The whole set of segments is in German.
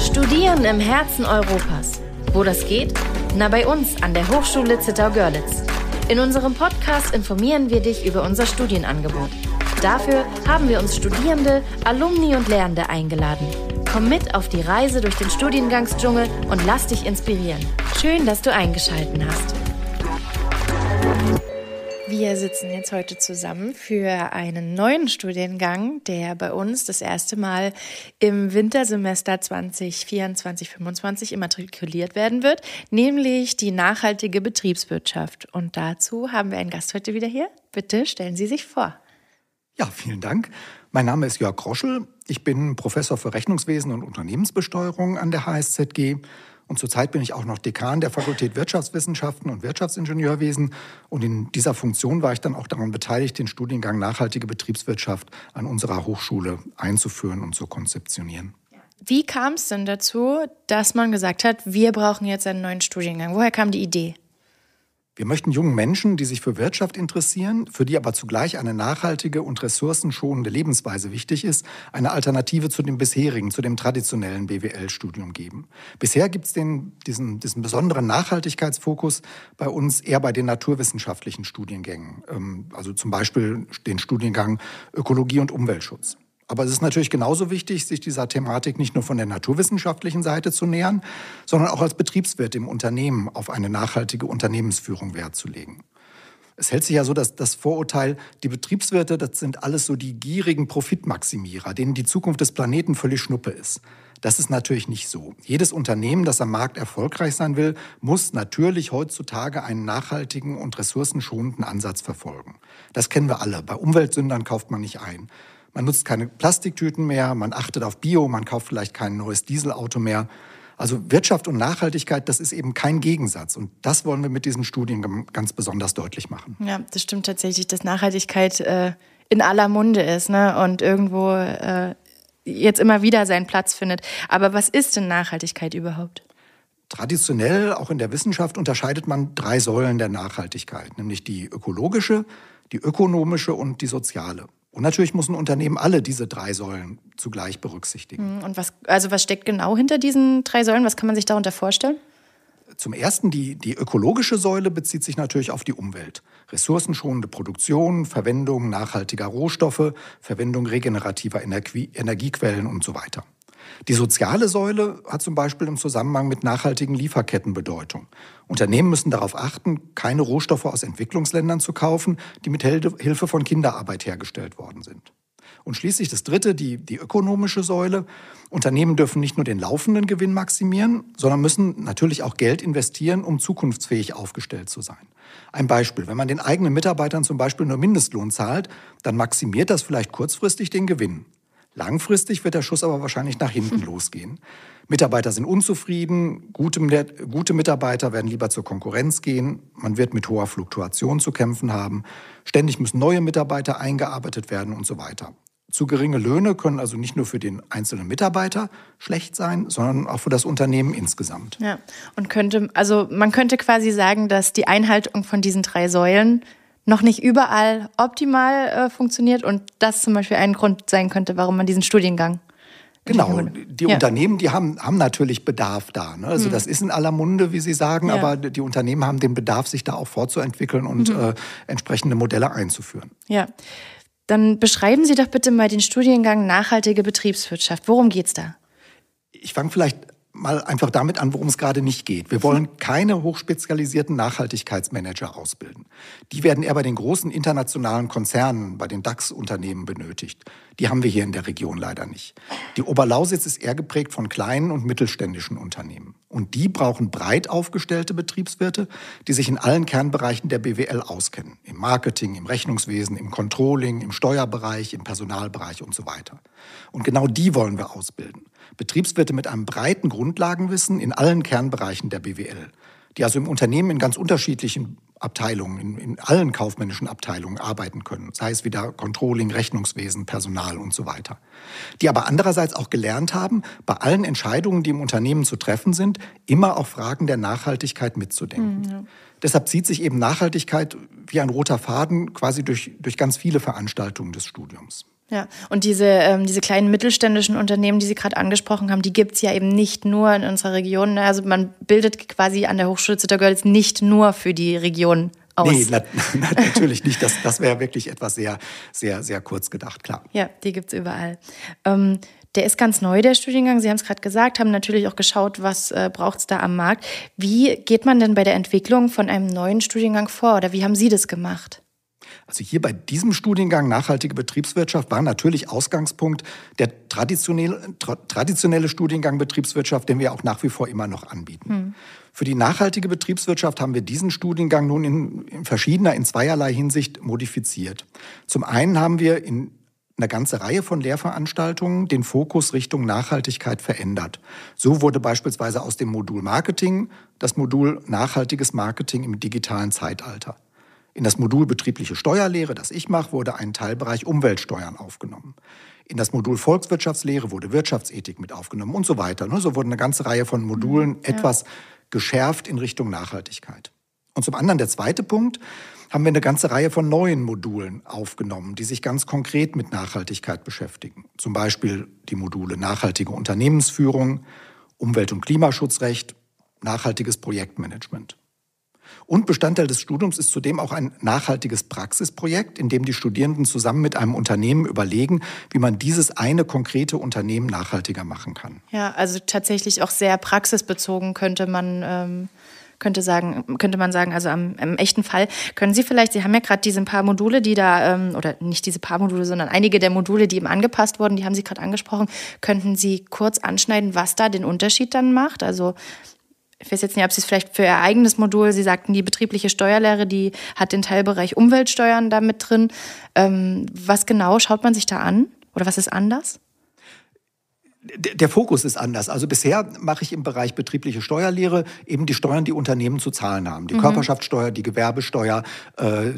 Studieren im Herzen Europas. Wo das geht? Na bei uns an der Hochschule Zittau-Görlitz. In unserem Podcast informieren wir dich über unser Studienangebot. Dafür haben wir uns Studierende, Alumni und Lehrende eingeladen. Komm mit auf die Reise durch den Studiengangsdschungel und lass dich inspirieren. Schön, dass du eingeschaltet hast. Wir sitzen jetzt heute zusammen für einen neuen Studiengang, der bei uns das erste Mal im Wintersemester 2024 2025 immatrikuliert werden wird, nämlich die nachhaltige Betriebswirtschaft. Und dazu haben wir einen Gast heute wieder hier. Bitte stellen Sie sich vor. Ja, vielen Dank. Mein Name ist Jörg Roschel. Ich bin Professor für Rechnungswesen und Unternehmensbesteuerung an der HSZG und zurzeit bin ich auch noch Dekan der Fakultät Wirtschaftswissenschaften und Wirtschaftsingenieurwesen. Und in dieser Funktion war ich dann auch daran beteiligt, den Studiengang nachhaltige Betriebswirtschaft an unserer Hochschule einzuführen und zu konzeptionieren. Wie kam es denn dazu, dass man gesagt hat, wir brauchen jetzt einen neuen Studiengang? Woher kam die Idee? Wir möchten jungen Menschen, die sich für Wirtschaft interessieren, für die aber zugleich eine nachhaltige und ressourcenschonende Lebensweise wichtig ist, eine Alternative zu dem bisherigen, zu dem traditionellen BWL-Studium geben. Bisher gibt es diesen, diesen besonderen Nachhaltigkeitsfokus bei uns eher bei den naturwissenschaftlichen Studiengängen, ähm, also zum Beispiel den Studiengang Ökologie und Umweltschutz. Aber es ist natürlich genauso wichtig, sich dieser Thematik nicht nur von der naturwissenschaftlichen Seite zu nähern, sondern auch als Betriebswirt im Unternehmen auf eine nachhaltige Unternehmensführung Wert zu legen. Es hält sich ja so, dass das Vorurteil, die Betriebswirte, das sind alles so die gierigen Profitmaximierer, denen die Zukunft des Planeten völlig Schnuppe ist. Das ist natürlich nicht so. Jedes Unternehmen, das am Markt erfolgreich sein will, muss natürlich heutzutage einen nachhaltigen und ressourcenschonenden Ansatz verfolgen. Das kennen wir alle. Bei Umweltsündern kauft man nicht ein. Man nutzt keine Plastiktüten mehr, man achtet auf Bio, man kauft vielleicht kein neues Dieselauto mehr. Also Wirtschaft und Nachhaltigkeit, das ist eben kein Gegensatz. Und das wollen wir mit diesen Studien ganz besonders deutlich machen. Ja, das stimmt tatsächlich, dass Nachhaltigkeit äh, in aller Munde ist ne? und irgendwo äh, jetzt immer wieder seinen Platz findet. Aber was ist denn Nachhaltigkeit überhaupt? Traditionell, auch in der Wissenschaft, unterscheidet man drei Säulen der Nachhaltigkeit, nämlich die ökologische, die ökonomische und die soziale. Und natürlich müssen Unternehmen alle diese drei Säulen zugleich berücksichtigen. Hm, und was, also was steckt genau hinter diesen drei Säulen? Was kann man sich darunter vorstellen? Zum Ersten, die, die ökologische Säule bezieht sich natürlich auf die Umwelt. Ressourcenschonende Produktion, Verwendung nachhaltiger Rohstoffe, Verwendung regenerativer Energie, Energiequellen und so weiter. Die soziale Säule hat zum Beispiel im Zusammenhang mit nachhaltigen Lieferketten Bedeutung. Unternehmen müssen darauf achten, keine Rohstoffe aus Entwicklungsländern zu kaufen, die mit Hilfe von Kinderarbeit hergestellt worden sind. Und schließlich das Dritte, die, die ökonomische Säule. Unternehmen dürfen nicht nur den laufenden Gewinn maximieren, sondern müssen natürlich auch Geld investieren, um zukunftsfähig aufgestellt zu sein. Ein Beispiel, wenn man den eigenen Mitarbeitern zum Beispiel nur Mindestlohn zahlt, dann maximiert das vielleicht kurzfristig den Gewinn. Langfristig wird der Schuss aber wahrscheinlich nach hinten hm. losgehen. Mitarbeiter sind unzufrieden, gute, gute, Mitarbeiter werden lieber zur Konkurrenz gehen, man wird mit hoher Fluktuation zu kämpfen haben, ständig müssen neue Mitarbeiter eingearbeitet werden und so weiter. Zu geringe Löhne können also nicht nur für den einzelnen Mitarbeiter schlecht sein, sondern auch für das Unternehmen insgesamt. Ja, und könnte, also man könnte quasi sagen, dass die Einhaltung von diesen drei Säulen noch nicht überall optimal äh, funktioniert und das zum Beispiel ein Grund sein könnte, warum man diesen Studiengang. Genau, die ja. Unternehmen, die haben, haben natürlich Bedarf da. Ne? Also mhm. das ist in aller Munde, wie Sie sagen, ja. aber die Unternehmen haben den Bedarf, sich da auch fortzuentwickeln und mhm. äh, entsprechende Modelle einzuführen. Ja, dann beschreiben Sie doch bitte mal den Studiengang nachhaltige Betriebswirtschaft. Worum geht es da? Ich fange vielleicht mal einfach damit an, worum es gerade nicht geht. Wir wollen keine hochspezialisierten Nachhaltigkeitsmanager ausbilden. Die werden eher bei den großen internationalen Konzernen, bei den DAX-Unternehmen benötigt. Die haben wir hier in der Region leider nicht. Die Oberlausitz ist eher geprägt von kleinen und mittelständischen Unternehmen. Und die brauchen breit aufgestellte Betriebswirte, die sich in allen Kernbereichen der BWL auskennen. Im Marketing, im Rechnungswesen, im Controlling, im Steuerbereich, im Personalbereich und so weiter. Und genau die wollen wir ausbilden. Betriebswirte mit einem breiten Grundlagenwissen in allen Kernbereichen der BWL, die also im Unternehmen in ganz unterschiedlichen Abteilungen, in, in, allen kaufmännischen Abteilungen arbeiten können, sei es wieder Controlling, Rechnungswesen, Personal und so weiter. Die aber andererseits auch gelernt haben, bei allen Entscheidungen, die im Unternehmen zu treffen sind, immer auch Fragen der Nachhaltigkeit mitzudenken. Mhm, Deshalb zieht sich eben Nachhaltigkeit wie ein roter Faden quasi durch, durch ganz viele Veranstaltungen des Studiums. Ja, und diese, ähm, diese kleinen mittelständischen Unternehmen, die Sie gerade angesprochen haben, die gibt es ja eben nicht nur in unserer Region. Ne? Also man bildet quasi an der Hochschule Zittergörlitz nicht nur für die Region aus. Nee, na, na, natürlich nicht. Das, das wäre wirklich etwas sehr, sehr, sehr kurz gedacht, klar. Ja, die gibt es überall. Ähm, der ist ganz neu, der Studiengang. Sie haben es gerade gesagt, haben natürlich auch geschaut, was äh, es da am Markt. Wie geht man denn bei der Entwicklung von einem neuen Studiengang vor oder wie haben Sie das gemacht? Also hier bei diesem Studiengang nachhaltige Betriebswirtschaft war natürlich Ausgangspunkt der traditionelle, tra traditionelle Studiengang Betriebswirtschaft, den wir auch nach wie vor immer noch anbieten. Hm. Für die nachhaltige Betriebswirtschaft haben wir diesen Studiengang nun in, in verschiedener, in zweierlei Hinsicht modifiziert. Zum einen haben wir in eine ganze Reihe von Lehrveranstaltungen den Fokus Richtung Nachhaltigkeit verändert. So wurde beispielsweise aus dem Modul Marketing das Modul nachhaltiges Marketing im digitalen Zeitalter. In das Modul betriebliche Steuerlehre, das ich mache, wurde ein Teilbereich Umweltsteuern aufgenommen. In das Modul Volkswirtschaftslehre wurde Wirtschaftsethik mit aufgenommen und so weiter. Ne, so wurden eine ganze Reihe von Modulen mhm, ja. etwas geschärft in Richtung Nachhaltigkeit. Und zum anderen der zweite Punkt, haben wir eine ganze Reihe von neuen Modulen aufgenommen, die sich ganz konkret mit Nachhaltigkeit beschäftigen. Zum Beispiel die Module nachhaltige Unternehmensführung, Umwelt- und Klimaschutzrecht, nachhaltiges Projektmanagement. Und Bestandteil des Studiums ist zudem auch ein nachhaltiges Praxisprojekt, in dem die Studierenden zusammen mit einem Unternehmen überlegen, wie man dieses eine konkrete Unternehmen nachhaltiger machen kann. Ja, also tatsächlich auch sehr praxisbezogen könnte man. Ähm könnte, sagen, könnte man sagen, also am, im echten Fall. Können Sie vielleicht, Sie haben ja gerade diese paar Module, die da, ähm, oder nicht diese paar Module, sondern einige der Module, die eben angepasst wurden, die haben Sie gerade angesprochen. Könnten Sie kurz anschneiden, was da den Unterschied dann macht? Also ich weiß jetzt nicht, ob sie es vielleicht für ihr eigenes Modul, sie sagten, die betriebliche Steuerlehre, die hat den Teilbereich Umweltsteuern da mit drin. Ähm, was genau schaut man sich da an oder was ist anders? Der Fokus ist anders. Also bisher mache ich im Bereich betriebliche Steuerlehre eben die Steuern, die Unternehmen zu zahlen haben. Die mhm. Körperschaftssteuer, die Gewerbesteuer, äh,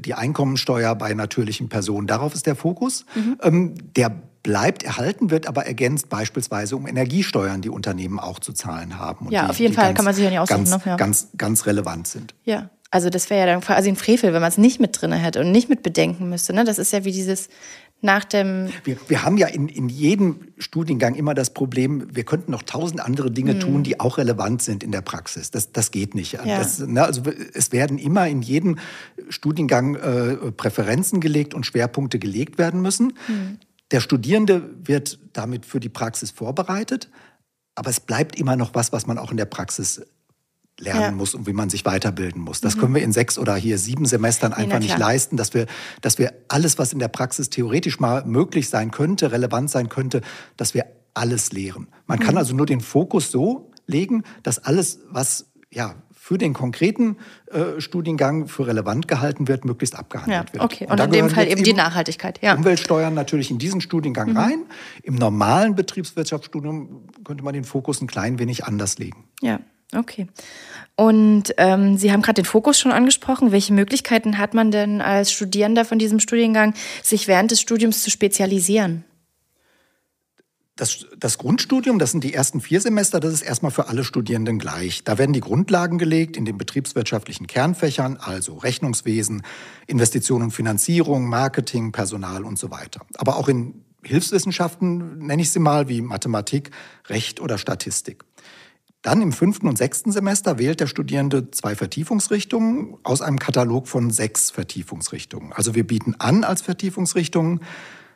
die Einkommensteuer bei natürlichen Personen. Darauf ist der Fokus. Mhm. Ähm, der bleibt erhalten, wird aber ergänzt beispielsweise um Energiesteuern, die Unternehmen auch zu zahlen haben. ja, die, auf jeden Fall ganz, kann man sich ja nicht aussuchen. Ganz, ne? ja. ganz, ganz relevant sind. Ja, also das wäre ja dann quasi ein Frevel, wenn man es nicht mit drin hätte und nicht mit bedenken müsste. Ne? Das ist ja wie dieses nach dem. Wir, wir haben ja in, in jedem Studiengang immer das Problem, wir könnten noch tausend andere Dinge hm. tun, die auch relevant sind in der Praxis. Das, das geht nicht. Ja. Das, ne, also es werden immer in jedem Studiengang äh, Präferenzen gelegt und Schwerpunkte gelegt werden müssen. Hm. Der Studierende wird damit für die Praxis vorbereitet, aber es bleibt immer noch was, was man auch in der Praxis lernen ja. muss und wie man sich weiterbilden muss. Das mhm. können wir in sechs oder hier sieben Semestern einfach ja, nicht leisten, dass wir, dass wir alles, was in der Praxis theoretisch mal möglich sein könnte, relevant sein könnte, dass wir alles lehren. Man mhm. kann also nur den Fokus so legen, dass alles, was ja, für den konkreten äh, Studiengang für relevant gehalten wird, möglichst abgehandelt ja, wird. Okay, und, und in dem Fall eben die Nachhaltigkeit. Ja. Umweltsteuern natürlich in diesen Studiengang mhm. rein. Im normalen Betriebswirtschaftsstudium könnte man den Fokus ein klein wenig anders legen. Ja, okay. Und ähm, Sie haben gerade den Fokus schon angesprochen. Welche Möglichkeiten hat man denn als Studierender von diesem Studiengang, sich während des Studiums zu spezialisieren? das, das, Grundstudium, das sind die ersten vier Semester, das ist erstmal für alle Studierenden gleich. Da werden die Grundlagen gelegt in den betriebswirtschaftlichen Kernfächern, also Rechnungswesen, Investitionen und Finanzierung, Marketing, Personal und so weiter. Aber auch in Hilfswissenschaften, nenne ich sie mal, wie Mathematik, Recht oder Statistik. Dann im fünften und sechsten Semester wählt der Studierende zwei Vertiefungsrichtungen aus einem Katalog von sechs Vertiefungsrichtungen. Also wir bieten an als Vertiefungsrichtungen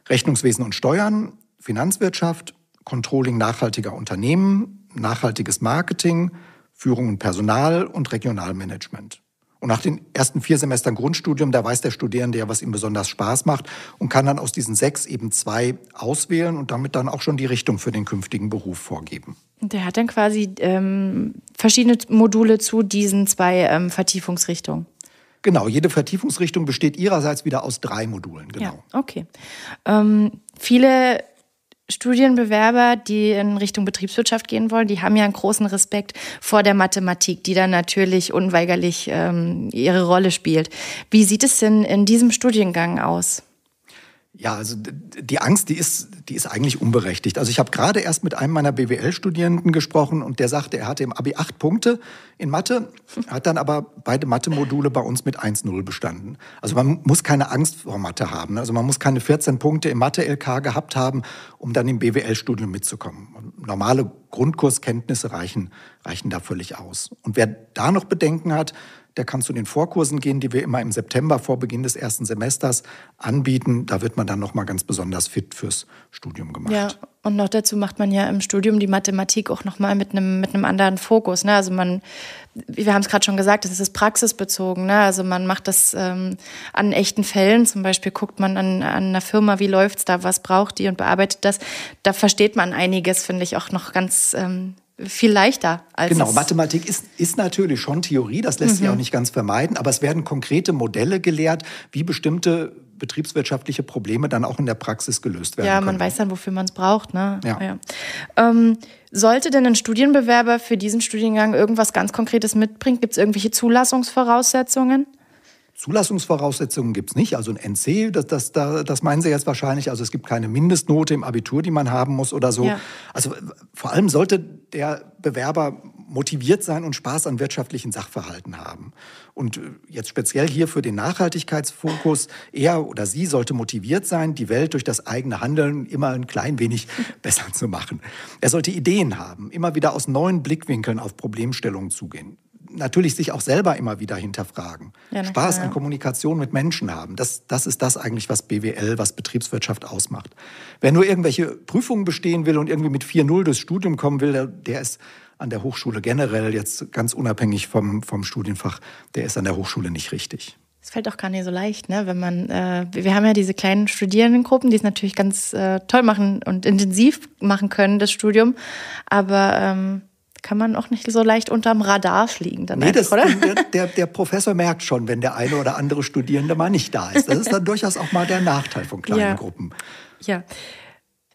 Rechnungswesen und Steuern, Finanzwirtschaft, Controlling nachhaltiger Unternehmen, nachhaltiges Marketing, Führung und Personal und Regionalmanagement. Und nach den ersten vier Semestern Grundstudium, da weiß der Studierende ja, was ihm besonders Spaß macht und kann dann aus diesen sechs eben zwei auswählen und damit dann auch schon die Richtung für den künftigen Beruf vorgeben. Der hat dann quasi ähm, verschiedene Module zu diesen zwei ähm, Vertiefungsrichtungen. Genau, jede Vertiefungsrichtung besteht ihrerseits wieder aus drei Modulen. Genau. Ja, okay. Ähm, viele Studienbewerber, die in Richtung Betriebswirtschaft gehen wollen, die haben ja einen großen Respekt vor der Mathematik, die dann natürlich unweigerlich ähm, ihre Rolle spielt. Wie sieht es denn in diesem Studiengang aus? Ja, also die Angst, die ist, die ist eigentlich unberechtigt. Also ich habe gerade erst mit einem meiner BWL-Studierenden gesprochen und der sagte, er hatte im Abi acht Punkte in Mathe, hat dann aber beide Mathe-Module bei uns mit 1-0 bestanden. Also man muss keine Angst vor Mathe haben. Also man muss keine 14 Punkte im Mathe-LK gehabt haben, um dann im BWL-Studium mitzukommen. Normale Grundkurskenntnisse reichen, reichen da völlig aus. Und wer da noch Bedenken hat, der kann zu den Vorkursen gehen, die wir immer im September vor Beginn des ersten Semesters anbieten. Da wird man dann nochmal ganz besonders fit fürs Studium gemacht. Ja, und noch dazu macht man ja im Studium die Mathematik auch nochmal mit einem, mit einem anderen Fokus. Ne? Also man, wir haben es gerade schon gesagt, das ist praxisbezogen. Ne? Also man macht das ähm, an echten Fällen. Zum Beispiel guckt man an, an einer Firma, wie läuft's da, was braucht die und bearbeitet das. Da versteht man einiges, finde ich, auch noch ganz ähm, viel leichter. Als genau, Mathematik ist, ist natürlich schon Theorie, das lässt mhm. sich auch nicht ganz vermeiden, aber es werden konkrete Modelle gelehrt, wie bestimmte betriebswirtschaftliche Probleme dann auch in der Praxis gelöst werden. Ja, man können. weiß dann, wofür man es braucht. Ne? Ja. ja. Ähm, sollte denn ein Studienbewerber für diesen Studiengang irgendwas ganz Konkretes mitbringen? Gibt es irgendwelche Zulassungsvoraussetzungen? Zulassungsvoraussetzungen gibt es nicht, also ein NC, das, das, das, meinen Sie jetzt wahrscheinlich, also es gibt keine Mindestnote im Abitur, die man haben muss oder so. Ja. Also äh, vor allem sollte der Bewerber motiviert sein und Spaß an wirtschaftlichen Sachverhalten haben. Und äh, jetzt speziell hier für den Nachhaltigkeitsfokus, er oder sie sollte motiviert sein, die Welt durch das eigene Handeln immer ein klein wenig besser zu machen. Er sollte Ideen haben, immer wieder aus neuen Blickwinkeln auf Problemstellungen zugehen natürlich sich auch selber immer wieder hinterfragen. Ja, Spaß klar, ja. an Kommunikation mit Menschen haben. Das, das ist das eigentlich, was BWL, was Betriebswirtschaft ausmacht. Wer nur irgendwelche Prüfungen bestehen will und irgendwie mit 4.0 durchs Studium kommen will, der, der ist an der Hochschule generell, jetzt ganz unabhängig vom, vom Studienfach, der ist an der Hochschule nicht richtig. Es fällt auch gar nicht so leicht, ne? wenn man, äh, wir haben ja diese kleinen Studierendengruppen, die es natürlich ganz äh, toll machen und intensiv machen können, das Studium, aber ähm, kann man auch nicht so leicht unterm Radar fliegen. Dann nee, einfach, das, oder? Der, der, Professor merkt schon, wenn der eine oder andere Studierende mal nicht da ist. Das ist dann durchaus auch mal der Nachteil von kleinen ja. Gruppen. Ja,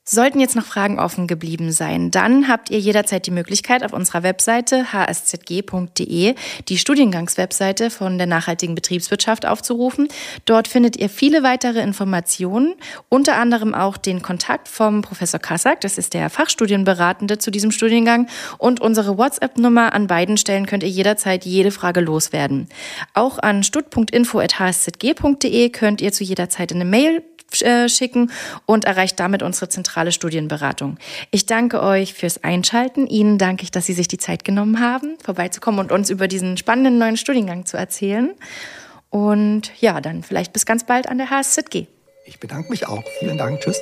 Sollten jetzt noch Fragen offen geblieben sein, dann habt ihr jederzeit die Möglichkeit, auf unserer Webseite hszg.de die Studiengangswebseite von der nachhaltigen Betriebswirtschaft aufzurufen. Dort findet ihr viele weitere Informationen, unter anderem auch den Kontakt vom Professor Kassack, das ist der Fachstudienberatende zu diesem Studiengang, und unsere WhatsApp-Nummer. An beiden Stellen könnt ihr jederzeit jede Frage loswerden. Auch an stud.info.hszg.de könnt ihr zu jeder Zeit eine Mail äh, schicken und erreicht damit unsere zentrale Studienberatung. Ich danke euch fürs Einschalten. Ihnen danke ich, dass Sie sich die Zeit genommen haben, vorbeizukommen und uns über diesen spannenden neuen Studiengang zu erzählen. Und ja, dann vielleicht bis ganz bald an der HSZG. Ich bedanke mich auch. Vielen Dank. Tschüss.